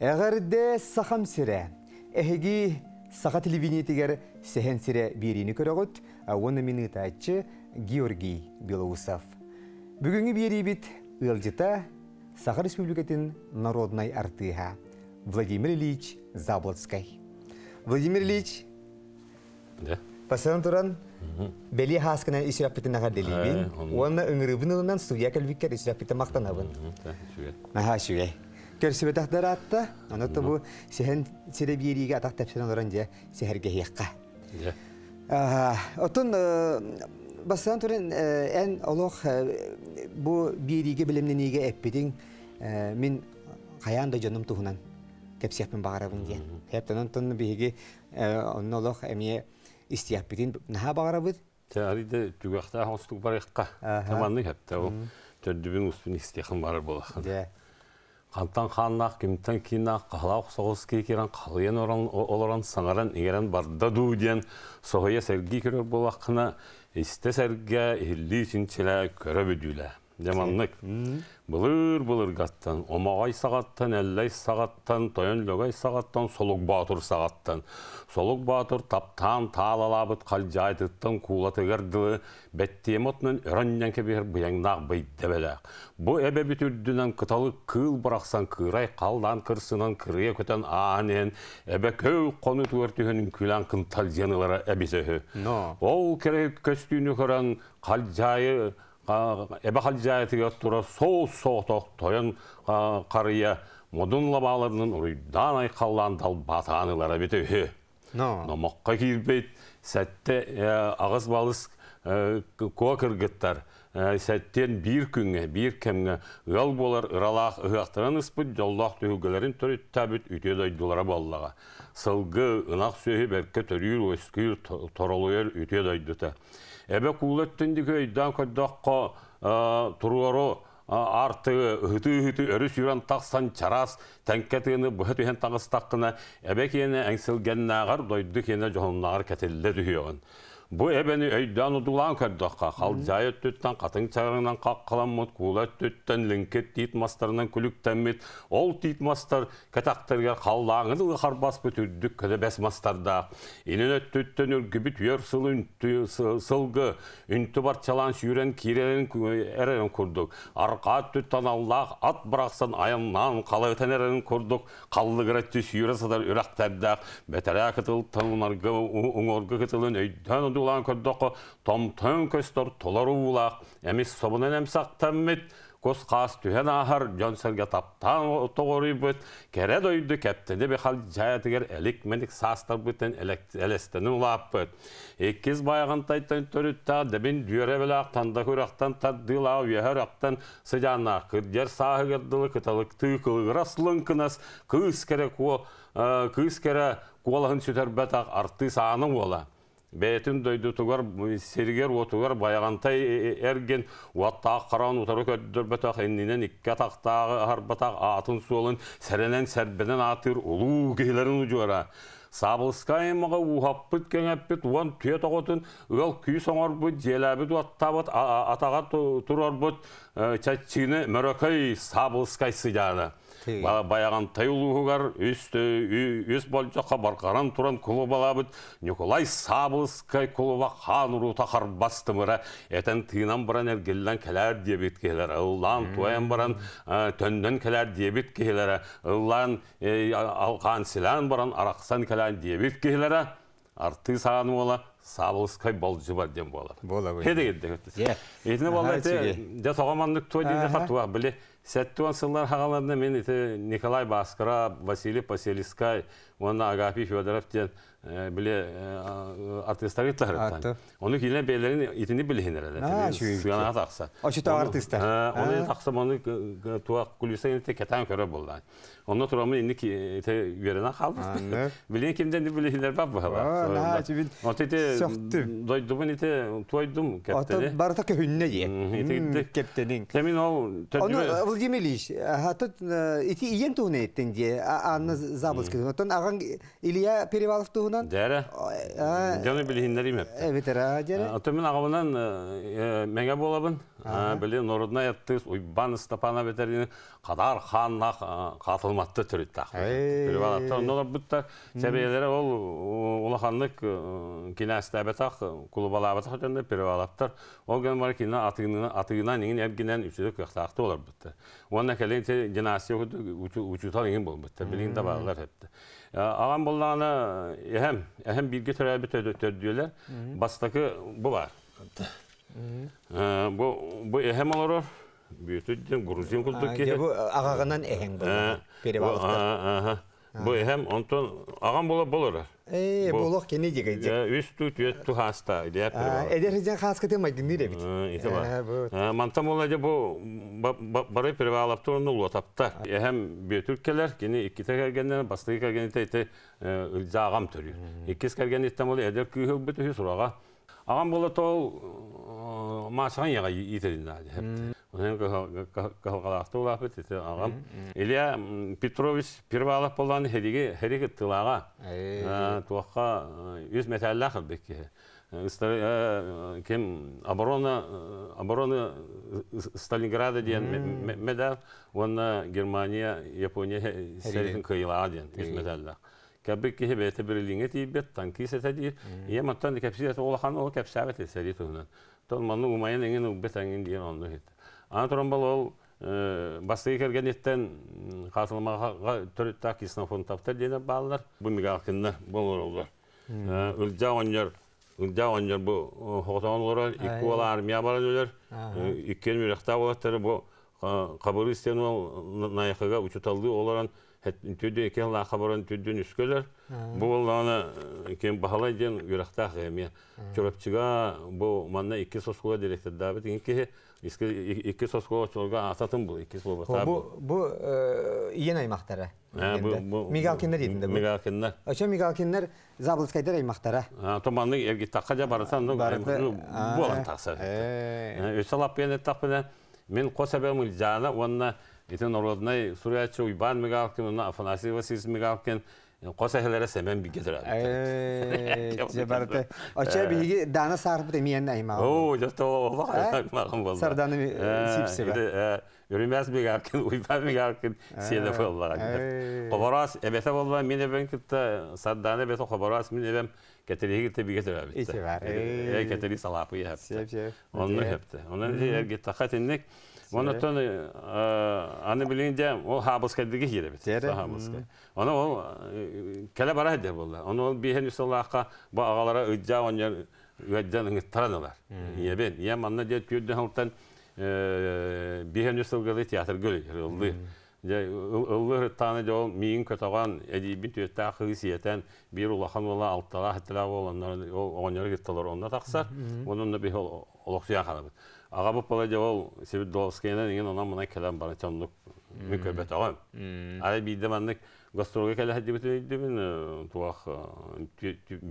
Әғарды сақам сірі, әхігі сақа телевинетігер сәхен сірі беріні көріғыт, оны мені тәтші Георгий Белоусов. Бүгінгі бері бит ұлжыта Сақа Республикатын народнай артыға Владимир Ильич Заблоцкай. Владимир Ильич, пасын тұран, бәлі хаскына исіраппетін ағар э, делейбін, оны үңірібін ұлынан студия кәлбеккер исіраппетін мақтанабын. Наға шуғай көрсөбөтөх дараатта онотто бу сехен сиребириге атак тепсерен орон же сехерге хиякка отун бастан турен эн олох бу бириге билимниниге эппитиң мин каян да жаным туһунан кепсиякпин багарабын диен кептен онтон биһиги онун олох эмие истиякпитин наха багарабыт Тарыды түгәхтә хостук барыкка. Таманны хәптә ул. Төрдүбен успен истехим бар булахын. Қантан қаннақ, кімтан кинақ, қалауқ соғыс кейкерен, қалыен оларан, саңаран, егерін барда дуден, соғыя сәргі көрер болақына, істе сәрге, елі үшін тілі көрі бүділі жаманнык былыр былыр гаттан омагай сагаттан әлләй сагаттан тоянлогай сагаттан солук баатур сагаттан солук баатур таптан таалалабыт калжайтыттан куулатыгардылы беттемотнын өраннян кебер быяңнак быйдебелак бу эбе бүтүрдүнөн кыталы кыл бараксан кырай калдан кырсынан кырыя көтөн аанен эбе көү кону түөртүхөнүн күлан кынталженылара эбисөхү ол кере көстүүнү көрөн калжайы эбе халжаатыгөттура соус тоқ тоян қария модун лабалының уруйдан най дал батаанылара беті но мокка кирбейт сәтте э, агыз балыс э, куакыргыттар э, сәттен бир күнге бир кемге ыал болар ыралаах ыактаран ыспыт жолдоох түһүгелерин төрүттабыт үтөдойдулара боллага сылгы ынақ сөйі бәркі төрүйір өскүйір торолуер үте дойдыта. Әбі кулеттіндігі өйден көддаққа ә, тұрғару арты үті үті өрі сүйрен тақсан чарас тәңкәтіні бұхы түйен тағыстаққына әбе кені әңсілген нағар дойды кені жоғын нағар кәтілді Бұ әбәні өйдән ұдылан көрдіққа, қал жай өттіттен, қатын чағырынан қаққаламыд, кулы өттіттен, дейт титмастарынан күлік тәммет, ол титмастар кәтақтарға қаллаңыды ұқарбас бүтірдік көді бәсмастарда. Инін өттіттен үргібіт үйер сылғы, үнті бар чалан сүйрен керен әрін күрдік. Арқа өттіттен Аллах, ат бірақсан аяннан қала өтен әрін күрдік, қаллығыр өтті сүйрі садар үрақтәрдәқ, бәтәрі әкітіл, таңынарғы, ұңорғы өйдән дулан көрдоқы томтын көстор толару улақ, әмес собынан әмсақ тәммет, көз қас түйен ахар, жонсерге таптан тоғыры бөт кере дойды кәптені бехал жаятығыр әлік менік састар бұтын әлестінің улап бұт. Еккіз баяғын тайтын төрітті, дәбін дүйері білақ, танда көрақтан, таддыла, үйәр ақтан, сыжана, күрдер сағығырдылы, күталық түйкілгір асылын кынас, күйіс кере куалығын сүтер бәтақ арты сағаны ола. Бәйтін дөйді тұғар, сергер отығар, баяғантай әрген, э, э, уаттағы қаран ұтары көддір бәтақ, әнінен икке тақтағы арбатақ, атын солын сәрінен сәрбінен атыр, ұлу кейлерін ұжуара. Сабылскаймыға ухаппыт кеңәппіт, уан түйе тоғытын, ұғал күй соңар бұд, желәбіт уаттабыт, атаға тұрар бұд, э, чәтчіні мөрөкөй сабылскайсы жады баяған тайулугар өстө өс бол жаққа барқаран туран клубалабыт николай сабылскай клуба хан басты мұра әтін тыйнан баран әргелден келер дебет кейлер ұлан туайын баран э, төнден келер дебет кейлер ұлан э, алқан селан баран арақсан келер дебет кейлер арты саған бола сабылскай болжы бар дем болады бола хедегеддеетине болла э, де тогомандык туа дейде хатуа Сәттуан сыллар хағаларында мен ете Николай Баскыра, Василий Паселискай, Онна Агапи біле артистар еттар еттан. Оны келіне бейлерін етіні білген әрі. Сүйана тақса. та артистар. Оны туа болды. Оны енді кеті верена қалды. Білген кемден де білгенлер бап бұға. Оны туайдум ол Оны Владимир Ильич, барған Илья Перевалов туһунан. Дәрә. Җаны билһиннәр имәп. Әбит әра дәрә. Атымен агымнан мәңгә булабын. Биле норудна яттыз уйбан Степана бетерин кадар ханна катылматты төрит тах. Перевалов туһунда бутта сәбәйләре ул бар Ağam bollağına ehem, ehem bilgi törəbi tördüyülər. Bastakı bu var. Bu, bu ehem olur. Büyütü, Gruzin kulduk ki. Bu ağağından Бу һәм онтон аған була булыр. Э, булок кене деген Я үст тут үт ту хаста дип. Эдер хиҗен хас кете мәйдин дире бит. Э, бу. Мантам була дип бу бары перевалап турны ул атапта. Һәм бөтүркәләр кене ике тәгәргәндән басты кергән ите илза агам төрү. Икес кергән итте мул эдер күһөк бит сүрага. Агам була тол маасахан яға ителин хепте. Онен Илья Петрович Первалов болан туаққа үз металлах бекке. кем оборона оборона Сталинграда ден медал, онна Германия, Япония сәрін кыйла ден үз тон маны умайын эңин уббетаңин деген онну хит. Ана туран бол ол басты кергенеттен катылмага төрттак киснофон таптар армия түді екен лақы бұрын түдін үскөлөр бұл ланы кем бағалай ден юрахта хэмия чөрөпчүга бұл манна екі соскуга директор дабы тинки иски икки соскуга чолга Бұл бул икки слово та бу бу иен аймактара мигалкиндер дейтинде бу мигалкиндер ошо мигалкиндер заблскайдер аймактара томанны эрги такка жа барасан ну болан такса өсалап мен мен косабемил жана Eten orladnay Suriyatçı uyban megalken, ona Afanasi Vasis megalken, Qosa helere semen bir gedir abi. Cebarte. Açar bilgi dana sarıp demeyen neyim abi. Oo, jota o bak. Mağam Sardanı мен Онотон аны билинде ол хабыска диги хире бит. келе бара ол бихен юсаллаха ба агалара я манна халтан театр Аға бұл палай деп ол деген онан мұна кәлем барын тәмдік мүкөбет ағам. Әрі туақ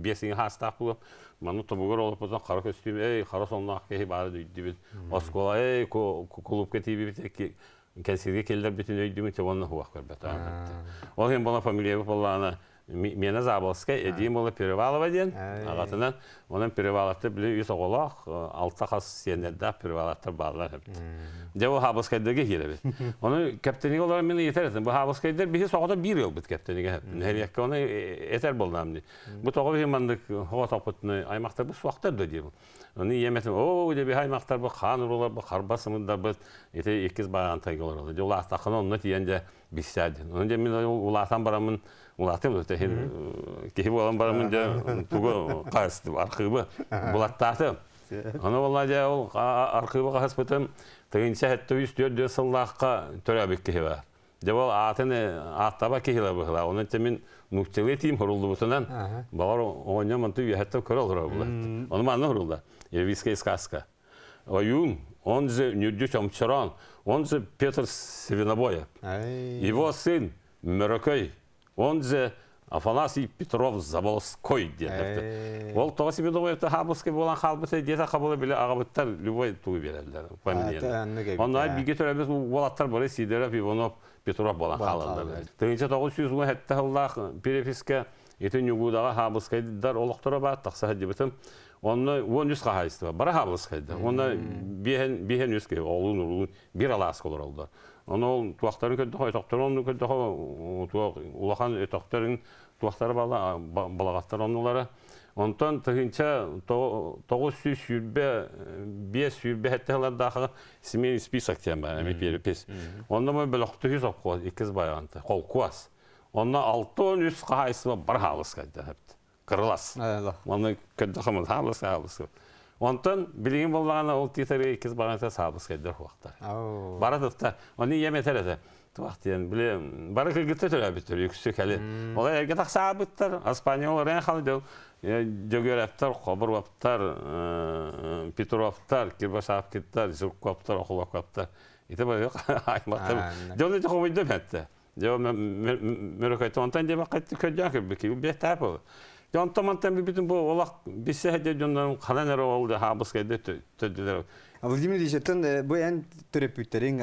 бесіңе хастақ болып, мәні тұбығыр олып бұзан қара көстейм, әй, қара соңына ақ кейі бары дейдімін. Оскола, әй, келдер Ол бала мені забылысқа әдейім болы перевалова ден ағатынан оның перевалаты біле үйсі қолақ алта қас сенерді перевалаты барлар де ол хабыскайдерге келебет оны кәптенеге олар мені етер етін бұл хабыскайдер бізі соғыда бір ел біт кәптенеге нәрекке оны етер болдам бұл тоғы бихимандық хоға топытны аймақтар бұл суақтар да дейбіл оны еметім о де аймақтар бұл қан ұрылар бұл қарбасымында бұл ете екіз бағантай олар олар де ол астақын оны тиенде бисядин. Он же мен улатан барамын, улатым өте хин э, кейбі олан барамын же туго қасты арқыбы булаттаты. Аны олла же ол арқыбы қас бітім тыгынча хетті үйіс дөрді сыллаққа төрәбік кейбі. Же ол атын аттаба кейілі бұхыла. Оны же мен нүктелі тиім хұрылды бұтынан, балар оңын мен түй ехетті көрі олғыр бұлады. Оны маңны хұрылды. Ервийская сказка. Оюн, он же Нюдюч Амчаран, он же Петр Свинобоя. Его сын Мирокой, он же Афанасий Петров Заболоской Ол Ол тоғы было хабыске болан халбыты деді қабылы біле ағабыттар любой туы берелдер. Онда биге төрәбіз болаттар бары Сидоров, Иванов, Петров болан халылдар. Тыңынша тоғы сүйіз ғой әтті хыллақ и еті нүгудаға хабыске дедер олықтыра ба, тақса хәді бітім. Онны он үс қағайысты, бара хабылыс қайды. Оны бейен, бейен үске, олын, олын, бір алас ол туақтарын қой, тоқтарын оны көдді қой, туақтары бала, балағаттар онылары. Онтан тұғынша 900 5 бес үрбе әттіғылар дағы семейный список тем бар, әмі перепес. Онда мы екіз қол Онна қайды қырылас оны көдді қымыз хабыс хабыс онтон билигин боллагана ол титаре кез баганта сабыс кедер уактар баратыпта оны еметереді туақтен біле бары кылгытты төлөбүттөр үксү кәле олар эрге таксаабыттар аспаниол рен халы дөл дөгөрөптөр кобурваптар петровтар кирбашавкиттар журковтар охулаковтар ите бары аймактар дөлнү жокобойдо бетте жо мөрөкөйтө онтан дебакетти көдөн кирбики бетапы Донтамантан би битин бу олак биссе хеде дондан халанер олды хабыска де төдөлөр. Владимир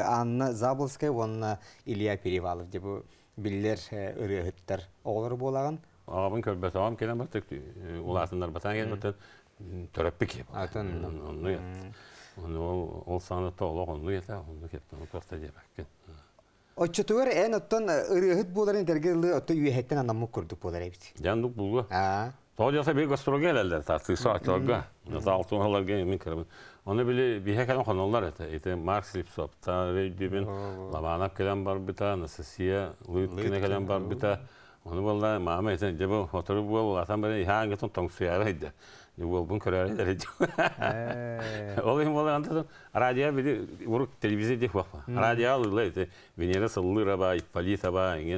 Анна Заблская, онна Илья Перевалов Бұл биллер ырыгыттар олар болаган. Агабын көрбөт агам келен бат улатындар просто деп. Отчетуер эн оттон ырыхыт буларын дергелы отто юехеттен анаммы курдук булар эбит. Яндук булга. А. Тоҗаса бер гастрога эләлдер тарты саатга. Наза алтын халарга мин керәм. Оны биле бихәкән ханылар эте. Эте Маркс Липсоп, та Рейдибин, Лаванап келен бар бита, Насасия, Луит келен бар бита. Оны булла мама эте дебо фотор бул, атам белән яңгы тон тоң суяра Волбун Ол радио телевизия Венера ба,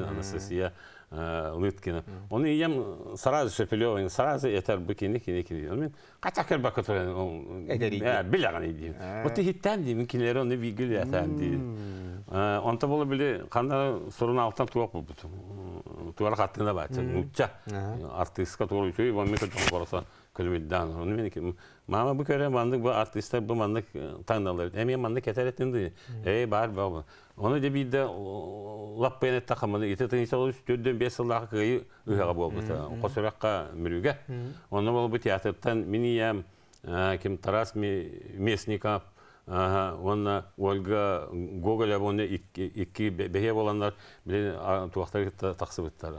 Анастасия Лыткина. Оны ям сразу сразу Мен кер он. Э, оны Онта бола биле канда сорун алттан туап бут. Туар хаттына бат кырбыйдан он bu мама бу көрө мандык бу артисттер бу мандык таңдалар эми бар бабы оны де бийде лаппене такамыны ите тынса ол төрдөн оны miniyem. миниям ким тарас местников Онна Ольга Гоголь абоны икки бехе боландар билен туақтар кетті тақсы біттар.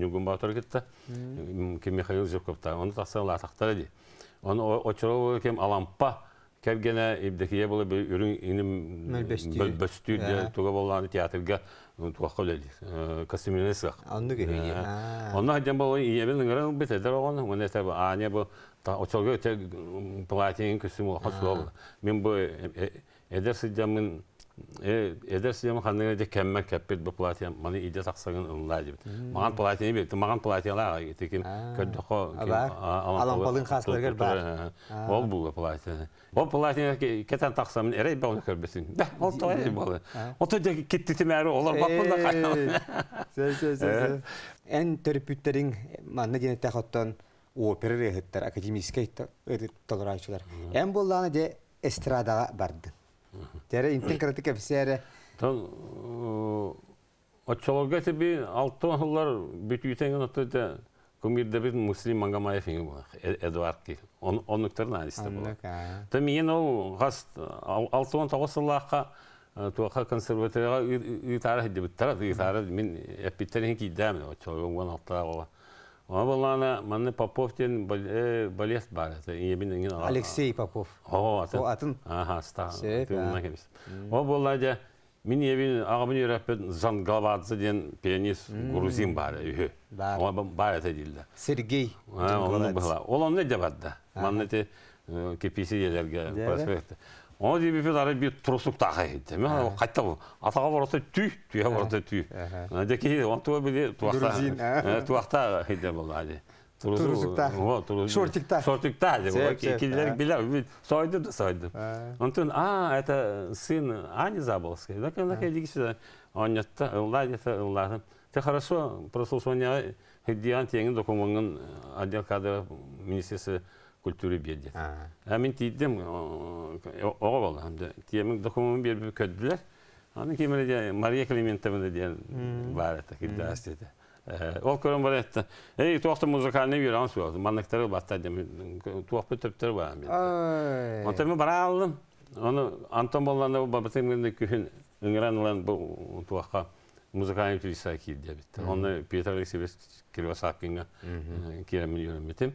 Нүгін батыр кетті, кем Михаил Жирковта. Оны тақсығыл атақтар еді. Оны очырыл кем алампа кәргене ибдекие болы бір үрін инім бөстүр де туға боланы театрға туаққа білелі. Костюмеріне сығақ. Оны көрейді. Оны хадден болы иебен ғырын бітедер оған. Оны әтер бұл та очолго те платин күсүм улаха болды. мен бу эдер сыдямын эдер сыдямын ханны де кемме кеппет бұл платин маны иде таксагын унла деп Маған платин бит маган платинла текин көрдө ко алампалын хасларга бар ол бұл платин ол платин кетен таксам эрей бал көрбесин ол той бал ол той кетти темәре олар бакканда кайна сөз сөз сөз эн төрпүттерин маны дене тахоттон опера рехеттер, академический толырайчылар. Эм болланы де эстрадаға барды. Дәрі интен кратык әпсәрі. Там отчалога тебе алты бүтүйтен Муслим Мангамаев Эдуард ки. Он онуктарна алисте мен ол газ 69 мен Оған болғаны, маны Попов ден балет бар. Алексей Попов. О, атын. атын. Аха, ста. О, болла де, мен ебін ағамын үйрәппен Жан Галвадзе ден пианист грузин бар. Оған бар әті дейді. Сергей Ол он не де барды. Маны те кепесі елерге проспекті. Оны деп епен ары бі тұрысып тақы еді. Мен қайтта бұл. Атаға барасы түй, түйе барасы түй. Деке, он туа біле туақта. Туақта еді бұл. Турузукта. Шортикта. Шортикта. Киллер билер. Сойды да сойды. Антон, а, это сын Ани Заболской. Так, так, иди сюда. Он не та, ладно, это ладно. Ты хорошо прослушивание Хидиан Тенген документын отдел кадров министерства культуры берді. Әмін тейдім, оға болды. Тиемін документ беріп көдділер. Анын кемені де Мария Климентовна деген бар әтті, кілді әстеді. Ол көрін бар әтті. Эй, туақты музыкальный үйір аңыз болды. Маннықтары батта дейм, туақпы төптер бар әмін. Онтан мен бара алдым. Оны Антон Болланда бабатын күнде күхін үңірен ұлан бұл туаққа музыкальный туриса деп. Оны Петр Алексеевич Кирвасапкинға керемін үйірім бітім.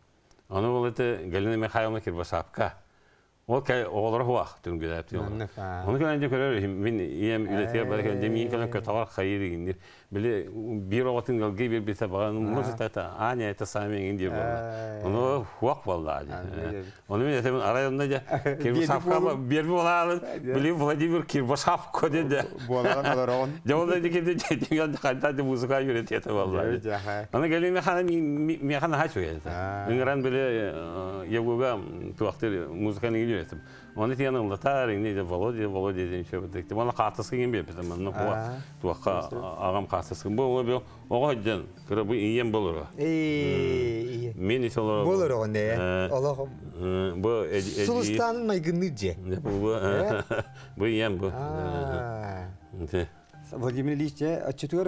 Оны ол это Галина Михайловна Кирбасапка. Ол кай оғылары хуақ түрін мен ә. мен біле бироватын галге бербесе баган может это аня это сами инде болла э, оно болды болла оны мен этемен арайында да владимир кирбашав коде да болған оларон э, музыка болды. Оны оны тиген ұлдатар, инде де Володия, Володия дейін шөп бетекте Оны қатысқы кен бе бетем мына қуа, туаққа ағам қатыс киген бұл бе оға жан кіре бұл ием болыр мен есе олар болыр онде олар бұл сұлыстан майгыны же бұл иен бұл Владимир Ильич, отчетуер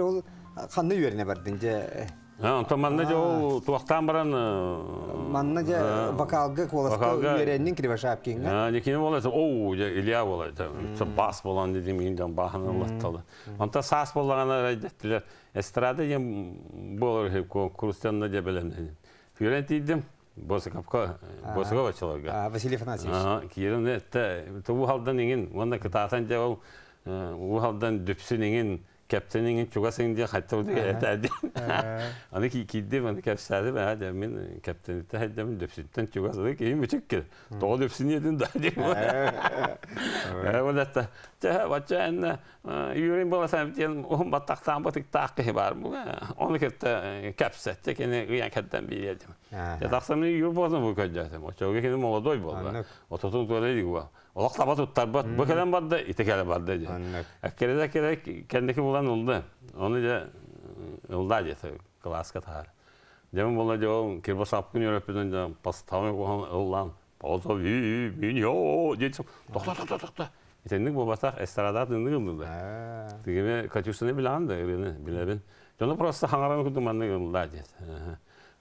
қанны үйеріне бардың же Онтон манна же ол туақтан баран... Э, манна же э, вокалға қоласқа үйереннен кірі баша әпкенге. Некені болайсы, оу, Илья болайды. Бас болан дедім, үйінден бағын ұлатталды. Онта сас болағана рәйдеттілер. Эстрада дем болыр хеп, курстенна де білем дедім. Фюрент дедім, Босакапка, Босакова человека. Василий А, Кирин, это ухалдан еңін, онда кітатан же ол, ухалдан дүпсін еңін, кептенинген чугасыңдия хаттырды этади. Аны ки кидде мен кепсады мен ада мен мен един да деп. Э вот это. Те вача эн юрин он батык бар Оны Аны кетте кепсетте кене уян кеттен бир едим. Я таксам юр болдым бу молодой Ототун Олақ табат ұттар барды, итекәлі барды. Әккереді Оны де ұлда деті де ол кірбас ұлан. Тоқта, тоқта, тоқта. Итендік бұл батақ Дегеме Катюшыны біланды, просто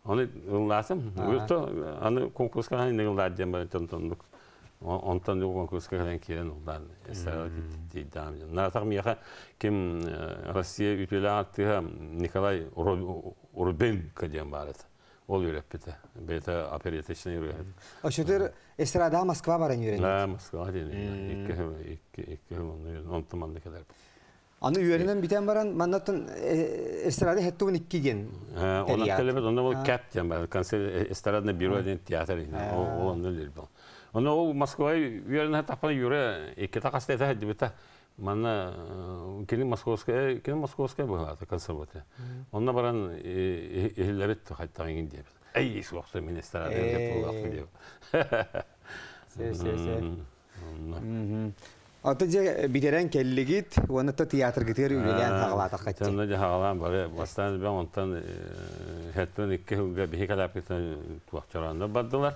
Оны ұлдасым, ұйықты, аны конкурсқа аны ұлда онтан дюгон көскө кем Россия үтеле Николай Рубенко ден барет. Ол үйрөппете. Бета оперетичный үйрөп. А эстрада Москва баран Да, Москва онтан манды Аны үйрөнөн битен баран э, э, эстрада ген. Э, онда бюро театр. Ол Оны ол Москва верна тапан юре икета кастета хадибета. Манна э, кини московская, кини московская была баран Ай, министр деп булган деп. Се, се, се. Ата же битерен оны та театр Тәнді бары, бастан бен онтан э, хәттен бардылар.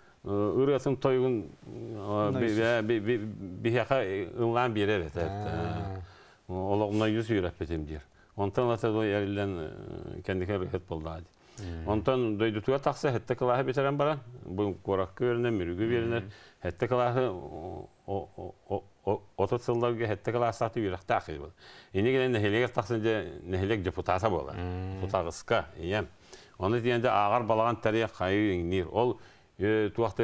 үрәтін тойын бияқа ыңлан берер әті. Олығына жүз үйрәп бетім дейір. Онтан лата дой әрілден кәндіке рөхет болды әді. Онтан дойдутуға тақса әтті қылағы бетерен баран. Бұл қораққа өрінен, мүрігі берінер. Әтті қылағы отыз жылдарғы әтті қылағы саты үйрәқті ақи болды. Ені келен нәхелегер тақсын де нәхелек депутата болар. Тұтағысқа, ием. Оны дегенде ағар балаған тәрия қайы еңнер. Ол туақта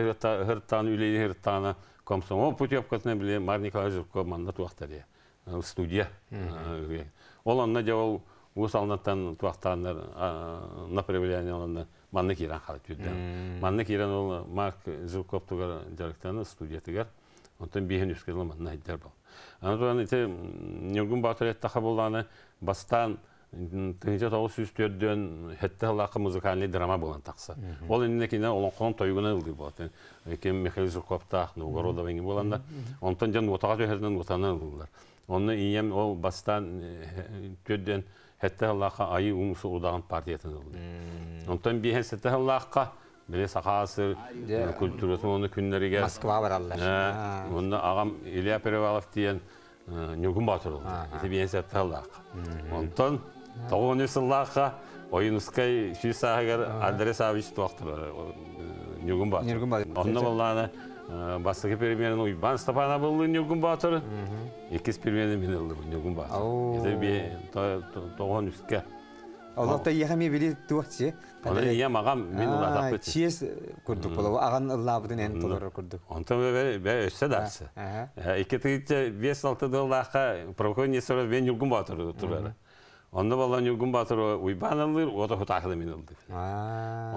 ғырттаны үлейді ғырттаны комсомол путевкасына біле мар николай жирко манна туақтаре э, студия э, ол анна де ол усалнаттан туақтандар направление оланна манны киран халы түдден манны киран ол марк жирков тугар жарықтаны студия тигар онтан биен үскерлі манна айдар бол анатолан ите нюргун батыр еттаха болланы бастан тыгынча тоғыз сүйістерден төрдөн хетте лақы музыкальный драма болан тақса ол енді кине олон қон тойгуна ылды болады кем михаил жуковтах новгородов инги боланда онтон жан отага жөһөрдөн отаны ылдылар онны ием ол бастан э, төрден хетте лақа айы умсу удаган партиятын ылды онтон бихе сетте лақа Bile sakası, kültürüsün оны günleri gel. Moskva var Allah. Onda ağam İlya Perevalov diyen Nürgün Batır oldu. İşte bir Тоғын үсіллаға ойынысқай шүйсағығыр адрес авич батыр. бастығы переменін ұйбан Стапана болы Нүгін батыр. мен ұлы батыр. Еді бе тоғын үске. Олақта яғаме біле туақсы. Оны ия мағам мен ұлы көрдік болу, аған ұлабыдың ән толары көрдік. Онтан бә өссе дақсы. Екі 5-6 мен батыр Онда балан югун батыр уйбан алыр, ота хутахлы мен алды.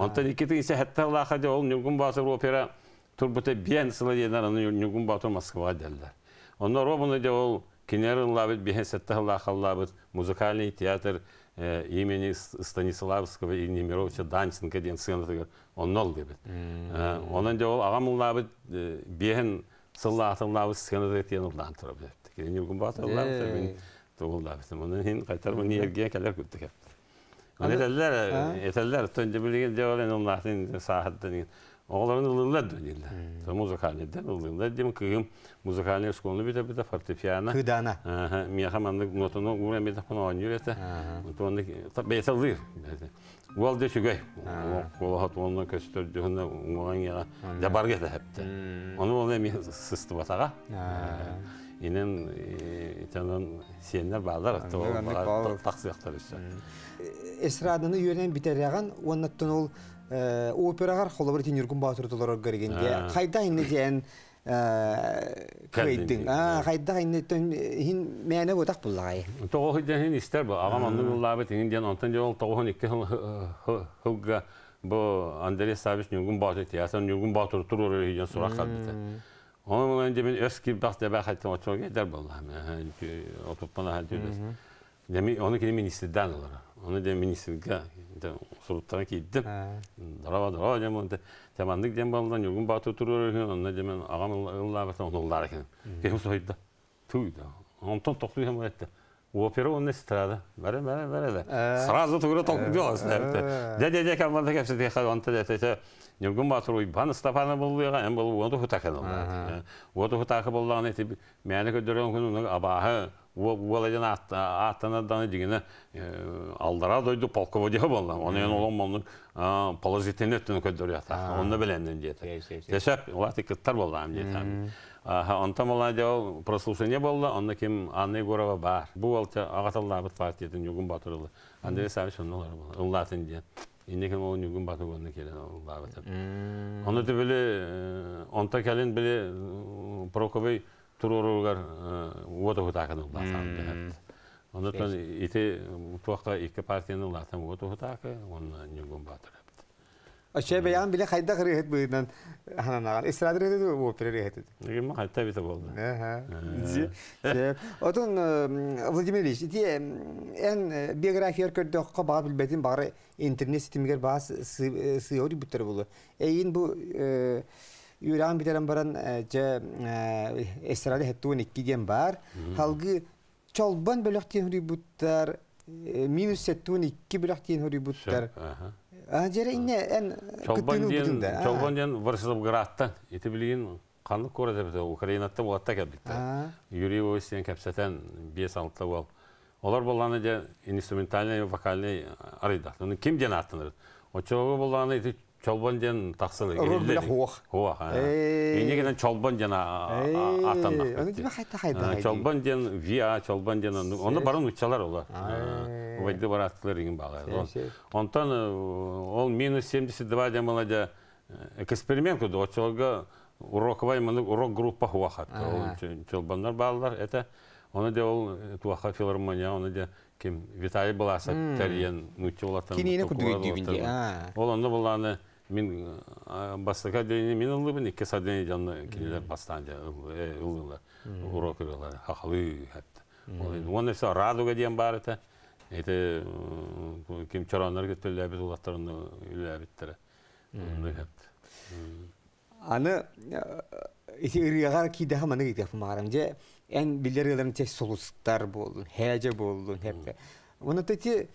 Онтан икетин исе хатта лаха де ол югун батыр опера турбута бен сыла денар аны югун батыр Москвага делдер. Онда робыны де ол кинерин лабит бен сетта лаха лабит музыкальный театр э, имени Станиславского и Немировича Данченко ден сыны он нол дебит. Э, онан де ол агам лабит э, бен сыла атын лабит сыны ден улдан турбет. Кинерин югун tuğulda bizim. Ondan hin qaytar да инен итенен сиенне баалар тақсыяқтар үсі. Эсрадыны үйренен битеряған, оннаттын ол операғар қолабыр көргенде. Қайда инне дейін кайдың. Қайда инне хин мәне отақ бұллағай. Тоғы хидден істер бұл. Ағам сұрақ Onun önce мен öskü bak da ben hatta otur gider vallahi. Отып oturup bana hatta biz. Demi onu ki де olur. Onu da ministerge de soruttan ki gittim. Daraba daraba dem onda опера он эстрада бәрі бәрі бәрі де сразу тура толкып делас дядя дядя команда кепсе де хадан те те Нюргун Батыр уйбан Стапана болуйга эм болу онда олды. олда. Ода хутакы боллаган мәні мәне көдөрөн күнүн абаһы Уолайдан аттана даны дегені алдыра дойды полководия болды. Оны ең олам оның положительный өттіні көддері ята. Оны білемден дейді. Десеп, олар тек кіттар болды. Онта молодежь прослушание было, он на кем Анна Егорова бар. Был те агаталла бит партия тен югун батырылы. Андрей Савич он нолар был. Он де. Инде кем он югун батыр болны келен он лабет. Оны те э, биле онта келен биле Прокопей турурургар уота хутакын латан де. Ондан ите туакка ике партияны латан уота хутакы э, он э, югун батыр. Aşağı beyan биле kayda kırı et buydan hananagan. İstirahat et bu opera et. Lakin ma kayda bir tabi oldu. Hmm. Aha. Otun Ильич, Жері ине ән күттіні бүтінде. Чолбан ден Варшавградта еті білген қанық көреді біті Украинатта болатта кәбдікті. Юрий Войсен кәпсәтен 5-6-та бол. Олар боланы де инструментальный, вокальный э, арыйда. Оны кім ден аттыныр? Очоғы боланы Чолбон ден тақсыл келді. уақ. чолбон ден атанақ. Оны ден виа, чолбон ден. Оны барын ұтчалар олар. Вайды бар аттылар еген баға. Онтан э, ол минус 72 ден балада э, эксперимент көді. Очолға урок группа уақат. Чолбондар балалар. Это оны де ол э, туақа филармония, оны де Виталий Баласа тәрен Ол мен бастака отделение мен ыллыбын икке садени жанна килер урок он радуга деген бар ете ким аны же те болдун болдун хепте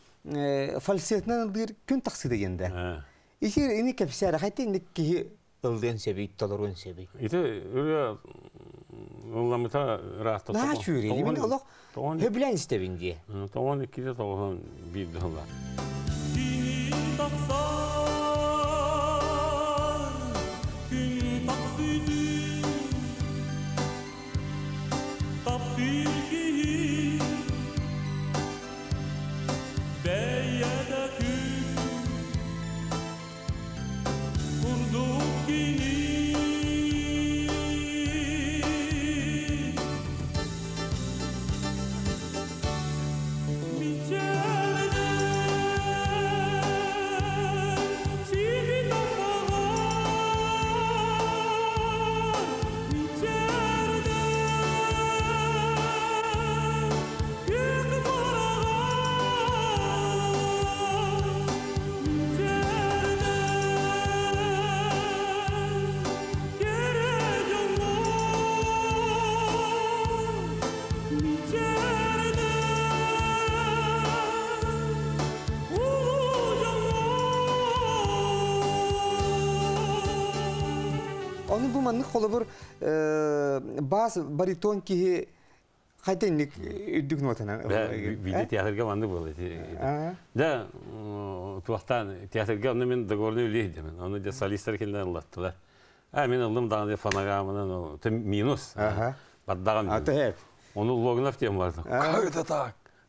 күн таксы дегенде Исер ини кепсәрі қайты мен думанны холобур бас баритон киһи хайтенник үрдүк нотана. Биде театрга ванды болды. Да, туақтан театрга оны мен договорны үлейдім. Оны де солистер келден ұлаттылар. А, мен алдым даңды фонограммынан, минус. Баддағам. Оны логнав тем барды. Как это так?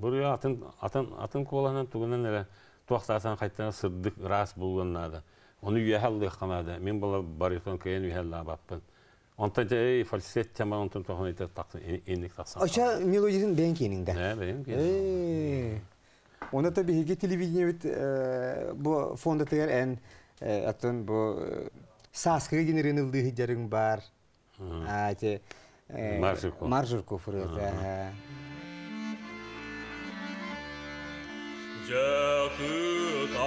Бұры атын, атын, атын қолынан түгінен әлі туақтасан қайттан сырдық рас болғаннады. Оны үйәхәлді қамады. Мен бұл баритон кейін үйәлі абаппын. Онта жай фальсет тема онтын тоқын айты тақсын, ендік тақсын. Оша мелодиясын бен кейініңді? Да, бен кейініңді. Оны таби хеге телевидение бит э, бұл фонда тегер ән э, атын бұл сасқығы генеренілді хидерің бар. Э, Маржурков. Маржурков. Маржурков. Jakarta.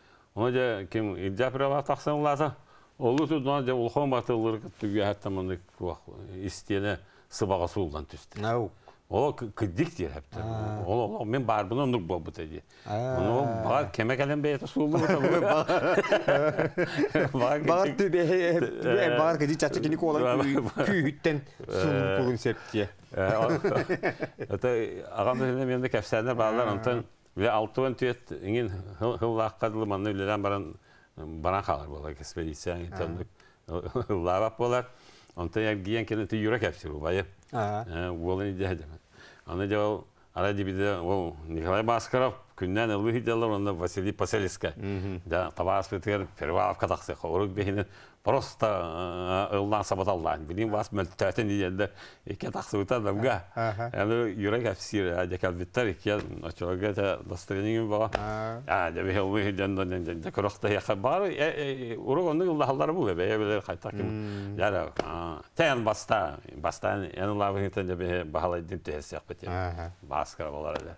Оде кем идя права тахсан лаза. Олу тут на де улхон батылыр түге хатта мында куак истеле сыбаға суулдан түсті. Нау. Ол күдік дер әпті. Ол ол ол мен бар бұны нұқ болып бұты де. Оны баға кемек әлем бейті суулды бұты. Баға түбе баға күдік жатшы кені қолан күйіттен суулды бұлын сәпті. Ата ағамды менде кәпсәнер бағалар ұнтың Ле алтын тет хыл лаққадылы баран баран қалар болар экспедицияны лавап болар. Онта як гиен кені ты юрек әпсіру байы. Уолын идея ара ол Николай Баскаров күннән ылы хиделлар онна Василий Поселиска. Да, табас бетер, первав кадақсы, хорук бехинен просто ылна сабаталла. Билин вас мөлтәтен дигәндә ике тақсы бута дамга. Әле юрак афсир, адякал биттар ике очога да дастырынын ба. А, да бе ылы хиделлар да корохта я бар. Уру онны ыллаһаллар бу бе, белер кайта ким. Яра, тән баста, баста яны лавын тән дә бе баһалай дип тәсәк бите. Баскаралар әле.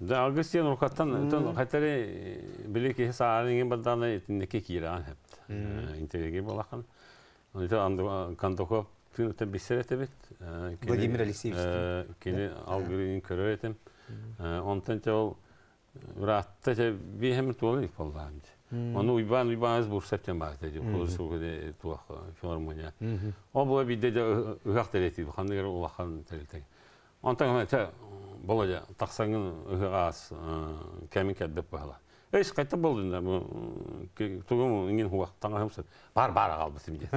Да, Агустин Рухаттан хәтере э, билеке саарынген баданы итиннеке кире ан хәп. Э, Интереге булахан. Анда анда э, кандохов тынта бисерете бит. Владимир Алексеевич. Келе алгырын көрәтем. Онтан те ул ратта те биһем толы булган. Оны уйбан уйбан аз бур септембр те курсугы туах филармония. О бу бидде де уяктыр эти хандыр улахан телтек. Он так, Болоде тақсаңын ыгас кәмин деп бахла. Эс кайта болды да бу тугум инген хуак таңамсы. Бар бар албысы биде.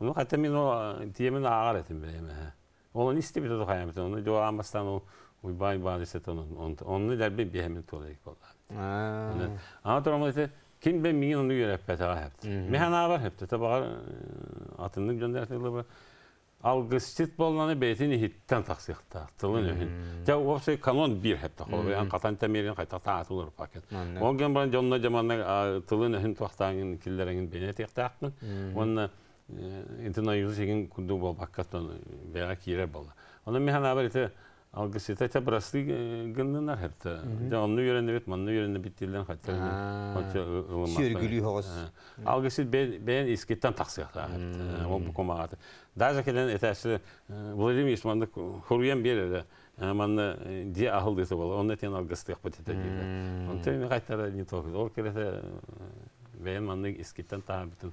Ну қайта мен о тиемен агар этим белеме. Ол не истеп битә хаям битә. Ну дәва амастан ул уйбай бар дисет он онны да бе беһемен толай болды. Ана торамлы ким бе минген уйрәп пәтә хәпте. Механа бар хәпте. Табагар атынны гөндәртелеп алгыстит болнаны бетин хиттен тахсыхта тылын өһүн. Жа вообще канон бир хепта хол ян катан тамерин кайта таатылыр пакен. Он ген бан жонна жаманна тылын өһүн тохтаңын киллерин бене тектактын. Онна интернет юзеген кунду бол баккатон бера кире болла. Онна механа бар ите Алгысыта те брасты гыннар хәтта. Дә аны йөрәне бит, манны йөрәне бит дилән хәтта. Хәтта ылымак. Сергүле хагыз. Алгысы бен искиттан тахсыхта. Ол бу комагат. Даже келен этәсе Владимир Исманды хуруян берәле. Манны ди десе була. Онда тен алгысты яп Ол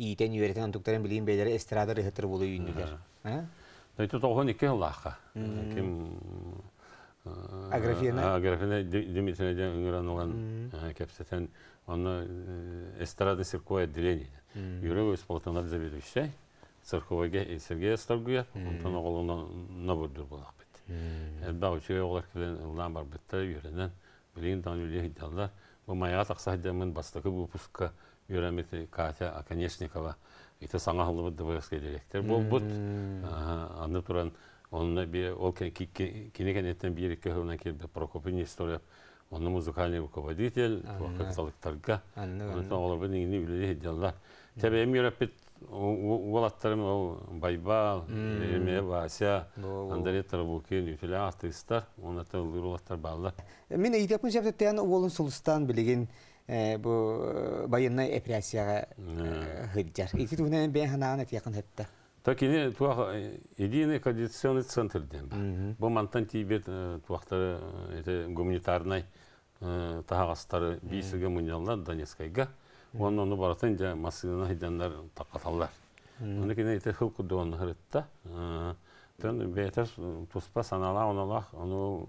иитен үйөретін антуктарын билин бейлері эстрада рыхытыр болу үйінділер. Но это толхон ике лаха. Ким Аграфена. Аграфена Дмитрия Өнгіран олан кепсетен. Оны эстрада цирковое отделение. Юрова исполнитель заведующий. Цирковой Сергей Старгуя. Он тон оғылына набырдыр болақ бет. Әлбә үші оғылар келен ұлдан бар бетті үйірінен. Білейін таңылы үйде хиддалдар. Бұл маяға тақса хиддамын юрамитри Катя Аконечникова, это саңа хылыбыт ДВСК директор болбут. Аны туран онна бе ол кинеген еттен бир икке хөвнан кирбе Прокопин История, онны музыкальный руководитель, вакытталыктарга. Аны олар бе нигини үлеле хидялла. Тебе эм юрапит уолаттарым ол Байбал, Эреме, Вася, Андрей Тарабукин, үтілі артистар, онатан ұлғыр уолаттар баллар. Мен әйтепін жәптеттен уолын сұлыстан білеген Э, бу байынны э, эпрессияга э, хыддар. Ити туны бен ханаган эти якын хетте. Так ине туах единый координационный центр ден. Бу мантан тибет туахтары эти гуманитарный тахагастары бисиге муняллар Донецкайга. Онны оны баратын жа массына хиддандар тақаталлар. Оны кине эти хыл кудуан хырытта. Тен бетер туспа санала оналах, ону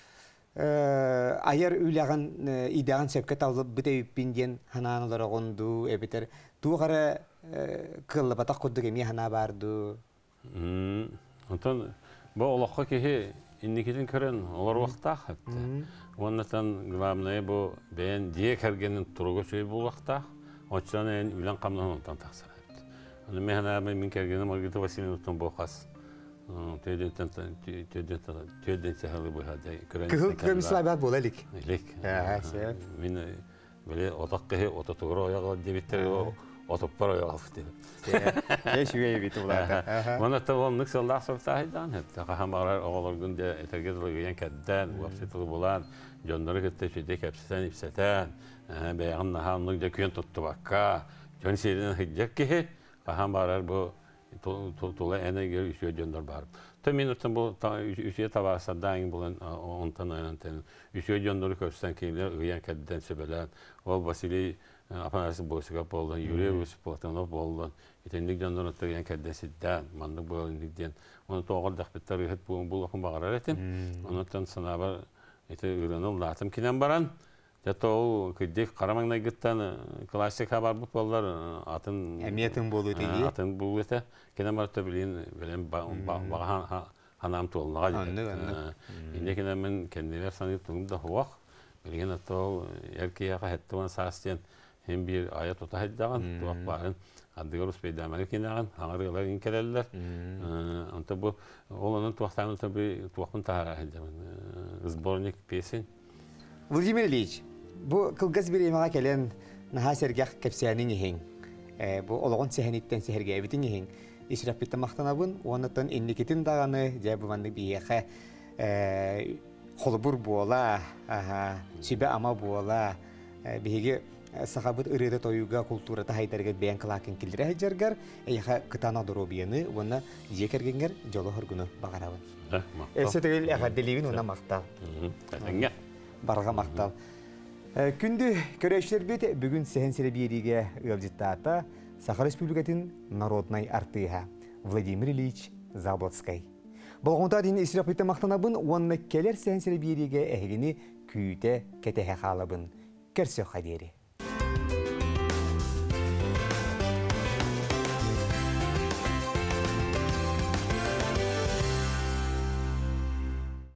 Э, айар үләгән э, идәгән сәпкә талып битәйппин дигән хананылар гонду эбетер тугара э, кыллы батак кудды кеми хана барду онтан бу олакка кеһе инникитин көрен олар вакта хатта оннатан главное бу бен дие кергенин туругы сөй бу вакта очтан эн үлән камдан онтан таксар Мен мен кергеним Маргарита Васильевнатан бохас. Төөдөн сахалы быхады. Кырмыслабат бол элик. Элик. Мен биле отак кыһы ота тугра аяга дебиттер отоппар аяга фты. Эш үе бит уларда. Мана тавон ныкс Аллах субтахидан хеп та хамарар оголор гүндә этергезле гыян каддан вапсытылы булан жоннары кетте чиде кепсетен ипсетен. Бәягын нахан нук тулы эне гер үшө дөндөр бар. Тө бу үшө табаса даң булан онтан аянтен. Үшө кейлер кәддән Ол Василий Афанасий Босиков болды, Юрий Васильевич Платонов болды. Итендик дөндөр тыган кәддәсидә мандык болден. Оны тогыр дәхбеттер үһет буын булган багарар этен. Онтан санабар ите латым баран. Жата ол кедек қарамаңна геттан э, классика бар бұл э, атын әметін болу ә, атын бұл ете кенен бар білем ханам толнаға дейді ә, инде кенен мен кендилер саны хуақ білген ол э, ерке яқа хеттуан састен бир ая тота хеддаған туақ барын ә, ол оның туақтарын тұбы сборник песен Владимир Ильич, Бу кылгыз беремеға келен наха сергах кепсиянин иһин. Бу ологон сехениттен сехерге битин иһин. Исраф битте мактанабын, онытын жабыванды биехе холбур буола, ама буола, биге сахабыт ырыды тоюга культура тахайдарга бен килдире хаджаргар, кытана дуру уна жекергенгер жолу хоргуну Эсе тегел эха Барга Э, Күнді көрәшілер бет бүгін сәхен серебиериге ұялжыттаата Саха Республикатын народнай артыға Владимир Ильич Бұл Болғында дейін мақтана мақтанабын, онына келер сәхен серебиериге әйгіні күйіте қалы қалабын. Көрсөқ қадері.